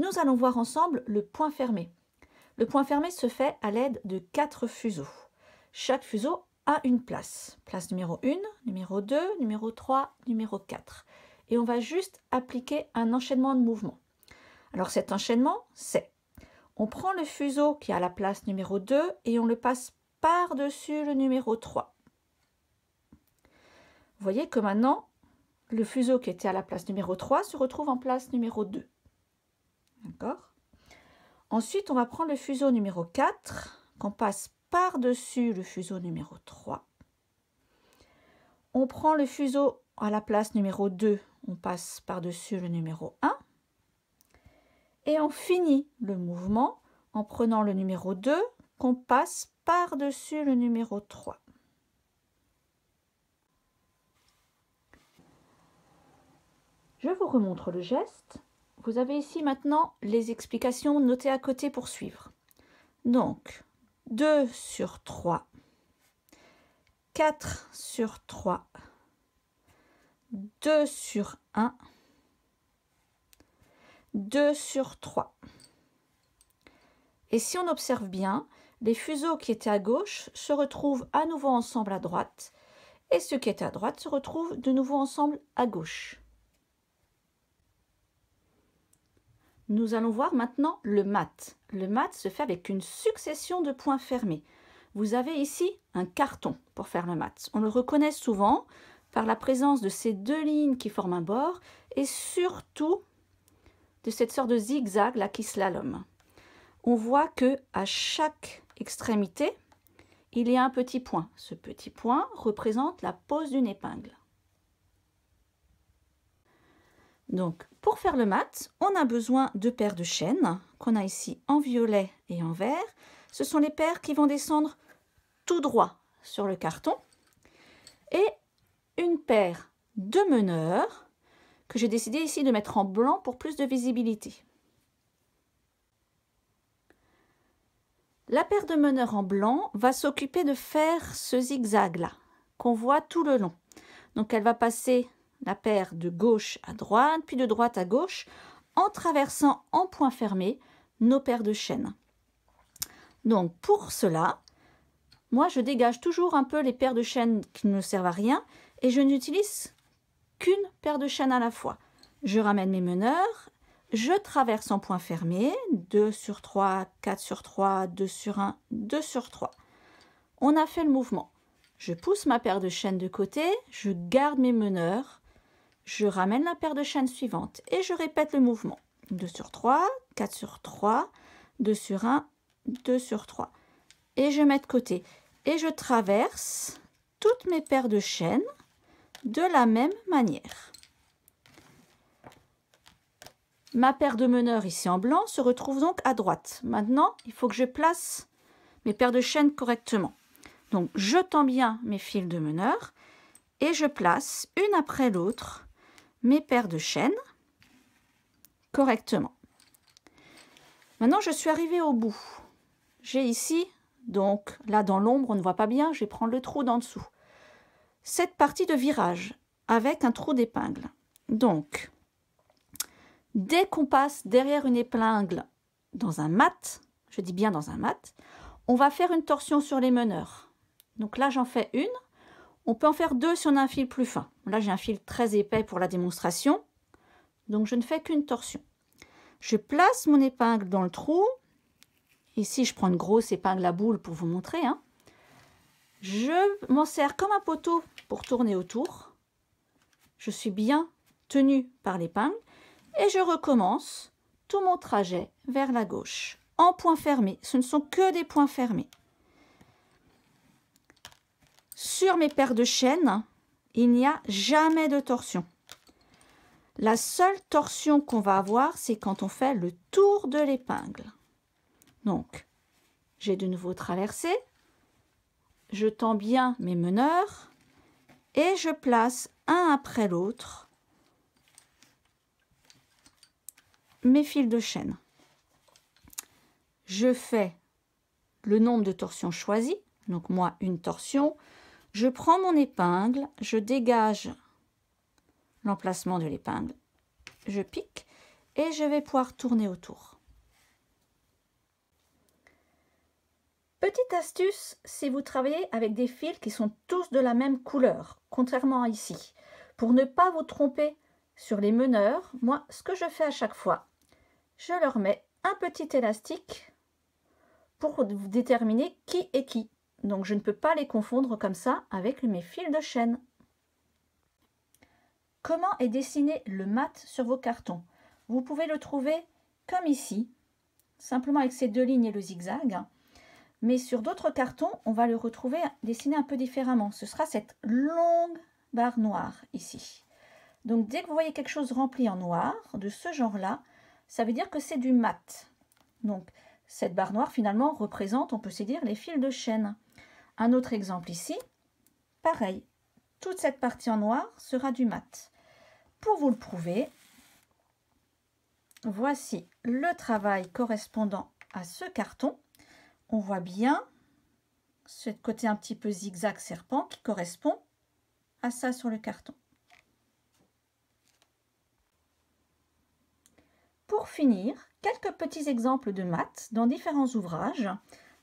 nous allons voir ensemble le point fermé. Le point fermé se fait à l'aide de quatre fuseaux. Chaque fuseau a une place. Place numéro 1, numéro 2, numéro 3, numéro 4. Et on va juste appliquer un enchaînement de mouvements. Alors cet enchaînement, c'est on prend le fuseau qui à la place numéro 2 et on le passe par-dessus le numéro 3. Vous voyez que maintenant, le fuseau qui était à la place numéro 3 se retrouve en place numéro 2. D'accord Ensuite, on va prendre le fuseau numéro 4, qu'on passe par-dessus le fuseau numéro 3. On prend le fuseau à la place numéro 2, on passe par-dessus le numéro 1. Et on finit le mouvement en prenant le numéro 2, qu'on passe par-dessus le numéro 3. Je vous remontre le geste vous avez ici maintenant les explications notées à côté pour suivre. Donc, 2 sur 3, 4 sur 3, 2 sur 1, 2 sur 3. Et si on observe bien, les fuseaux qui étaient à gauche se retrouvent à nouveau ensemble à droite et ceux qui étaient à droite se retrouvent de nouveau ensemble à gauche. Nous allons voir maintenant le mat. Le mat se fait avec une succession de points fermés. Vous avez ici un carton pour faire le mat. On le reconnaît souvent par la présence de ces deux lignes qui forment un bord et surtout de cette sorte de zigzag là qui slalom. On voit que à chaque extrémité, il y a un petit point. Ce petit point représente la pose d'une épingle. Donc, pour faire le mat, on a besoin de paires de chaînes qu'on a ici en violet et en vert. Ce sont les paires qui vont descendre tout droit sur le carton. Et une paire de meneurs que j'ai décidé ici de mettre en blanc pour plus de visibilité. La paire de meneurs en blanc va s'occuper de faire ce zigzag là qu'on voit tout le long. Donc elle va passer la paire de gauche à droite, puis de droite à gauche, en traversant en point fermé nos paires de chaînes. Donc pour cela, moi je dégage toujours un peu les paires de chaînes qui ne servent à rien et je n'utilise qu'une paire de chaînes à la fois. Je ramène mes meneurs, je traverse en point fermé, 2 sur 3, 4 sur 3, 2 sur 1, 2 sur 3. On a fait le mouvement. Je pousse ma paire de chaînes de côté, je garde mes meneurs, je ramène la paire de chaînes suivante et je répète le mouvement. 2 sur 3, 4 sur 3, 2 sur 1, 2 sur 3. Et je mets de côté. Et je traverse toutes mes paires de chaînes de la même manière. Ma paire de meneurs ici en blanc se retrouve donc à droite. Maintenant, il faut que je place mes paires de chaînes correctement. Donc, je tends bien mes fils de meneurs et je place une après l'autre mes paires de chaînes correctement. Maintenant, je suis arrivée au bout. J'ai ici, donc là dans l'ombre, on ne voit pas bien, je vais prendre le trou d'en dessous. Cette partie de virage avec un trou d'épingle. Donc, dès qu'on passe derrière une épingle dans un mat, je dis bien dans un mat, on va faire une torsion sur les meneurs. Donc là, j'en fais une, on peut en faire deux si on a un fil plus fin. Là, j'ai un fil très épais pour la démonstration, donc je ne fais qu'une torsion. Je place mon épingle dans le trou. Ici, je prends une grosse épingle à boule pour vous montrer. Hein. Je m'en sers comme un poteau pour tourner autour. Je suis bien tenue par l'épingle et je recommence tout mon trajet vers la gauche en point fermé. Ce ne sont que des points fermés. Sur mes paires de chaînes, il n'y a jamais de torsion. La seule torsion qu'on va avoir, c'est quand on fait le tour de l'épingle. Donc, j'ai de nouveau traversé, je tends bien mes meneurs et je place un après l'autre mes fils de chaîne. Je fais le nombre de torsions choisies, donc moi une torsion, je prends mon épingle, je dégage l'emplacement de l'épingle, je pique et je vais pouvoir tourner autour. Petite astuce, si vous travaillez avec des fils qui sont tous de la même couleur, contrairement à ici, pour ne pas vous tromper sur les meneurs, moi, ce que je fais à chaque fois, je leur mets un petit élastique pour déterminer qui est qui. Donc je ne peux pas les confondre comme ça avec mes fils de chaîne. Comment est dessiné le mat sur vos cartons Vous pouvez le trouver comme ici, simplement avec ces deux lignes et le zigzag. Mais sur d'autres cartons, on va le retrouver dessiné un peu différemment. Ce sera cette longue barre noire ici. Donc dès que vous voyez quelque chose rempli en noir, de ce genre-là, ça veut dire que c'est du mat. Donc cette barre noire finalement représente, on peut se dire, les fils de chaîne. Un autre exemple ici, pareil, toute cette partie en noir sera du mat. Pour vous le prouver, voici le travail correspondant à ce carton. On voit bien ce côté un petit peu zigzag serpent qui correspond à ça sur le carton. Pour finir, quelques petits exemples de mat dans différents ouvrages.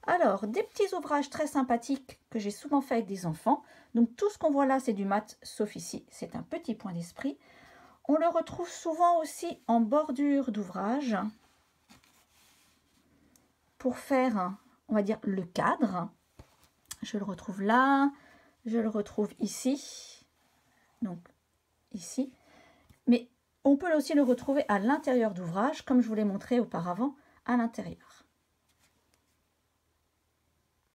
Alors, des petits ouvrages très sympathiques que j'ai souvent fait avec des enfants. Donc, tout ce qu'on voit là, c'est du mat. sauf ici, c'est un petit point d'esprit. On le retrouve souvent aussi en bordure d'ouvrage pour faire, on va dire, le cadre. Je le retrouve là, je le retrouve ici, donc ici. Mais on peut aussi le retrouver à l'intérieur d'ouvrage, comme je vous l'ai montré auparavant, à l'intérieur.